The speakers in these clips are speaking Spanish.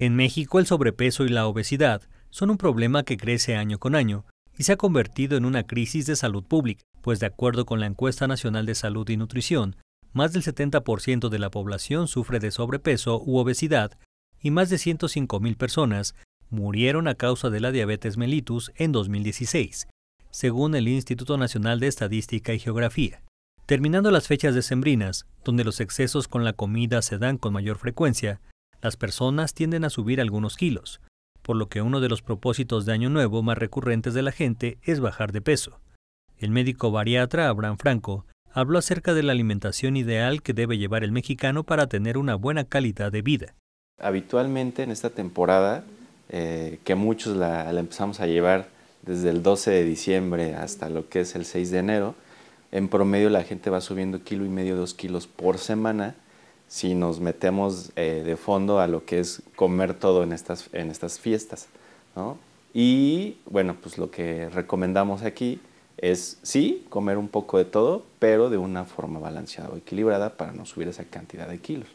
En México el sobrepeso y la obesidad son un problema que crece año con año y se ha convertido en una crisis de salud pública, pues de acuerdo con la encuesta nacional de salud y nutrición, más del 70% de la población sufre de sobrepeso u obesidad y más de 105.000 personas murieron a causa de la diabetes mellitus en 2016, según el Instituto Nacional de Estadística y Geografía. Terminando las fechas decembrinas, donde los excesos con la comida se dan con mayor frecuencia, las personas tienden a subir algunos kilos, por lo que uno de los propósitos de Año Nuevo más recurrentes de la gente es bajar de peso. El médico bariatra Abraham Franco habló acerca de la alimentación ideal que debe llevar el mexicano para tener una buena calidad de vida. Habitualmente en esta temporada, eh, que muchos la, empezamos a llevar desde el 12 de diciembre hasta lo que es el 6 de enero, en promedio la gente va subiendo kilo y medio, dos kilos por semana si nos metemos eh, de fondo a lo que es comer todo en estas, fiestas. Y bueno, pues lo que recomendamos aquí es sí, comer un poco de todo, pero de una forma balanceada o equilibrada para no subir esa cantidad de kilos.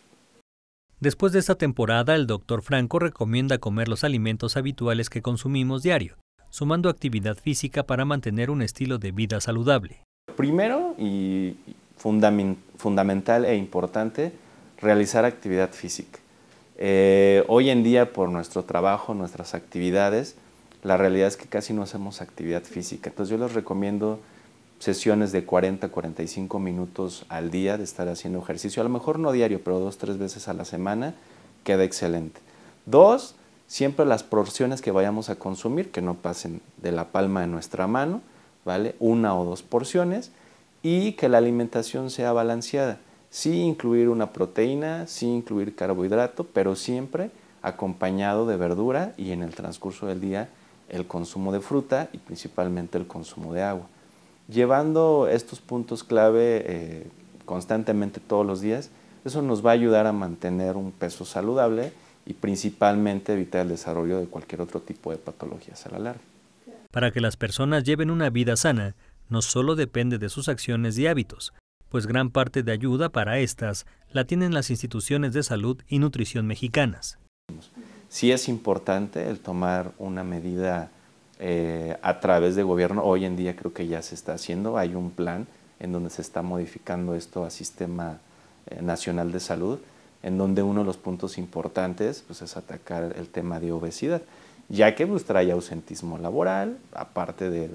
Después de esta temporada, el doctor Franco recomienda comer los alimentos habituales que consumimos diario, sumando actividad física para mantener un estilo de vida saludable. Primero y fundamental e importante realizar actividad física. Eh, hoy en día, por nuestro trabajo, nuestras actividades, la realidad es que casi no hacemos actividad física. Entonces yo les recomiendo sesiones de 40, 45 minutos al día de estar haciendo ejercicio. A lo mejor no diario, pero dos, tres veces a la semana queda excelente. Dos, siempre las porciones que vayamos a consumir, que no pasen de la palma de nuestra mano, ¿vale? Una o dos porciones y que la alimentación sea balanceada sí incluir una proteína, sí incluir carbohidrato, pero siempre acompañado de verdura y en el transcurso del día el consumo de fruta y principalmente el consumo de agua. Llevando estos puntos clave eh, constantemente todos los días, eso nos va a ayudar a mantener un peso saludable y principalmente evitar el desarrollo de cualquier otro tipo de patologías a la larga. Para que las personas lleven una vida sana, no solo depende de sus acciones y hábitos, pues gran parte de ayuda para estas la tienen las instituciones de salud y nutrición mexicanas. Sí es importante el tomar una medida eh, a través de gobierno. Hoy en día creo que ya se está haciendo. Hay un plan en donde se está modificando esto a sistema eh, nacional de salud, en donde uno de los puntos importantes pues, es atacar el tema de obesidad ya que pues, trae ausentismo laboral, aparte del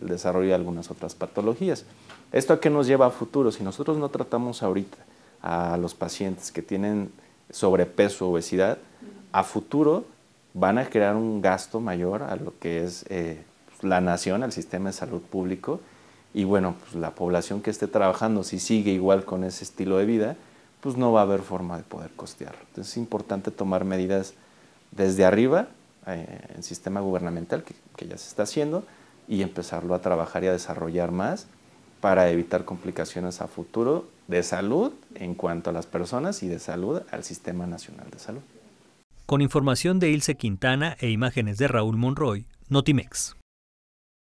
desarrollo de algunas otras patologías. ¿Esto a qué nos lleva a futuro? Si nosotros no tratamos ahorita a los pacientes que tienen sobrepeso, obesidad, a futuro van a crear un gasto mayor a lo que es eh, la nación, al sistema de salud público, y bueno, pues la población que esté trabajando, si sigue igual con ese estilo de vida, pues no va a haber forma de poder costearlo. Entonces es importante tomar medidas desde arriba eh, en sistema gubernamental, que, que ya se está haciendo, y empezarlo a trabajar y a desarrollar más para evitar complicaciones a futuro de salud en cuanto a las personas y de salud al Sistema Nacional de Salud. Con información de Ilse Quintana e imágenes de Raúl Monroy, Notimex.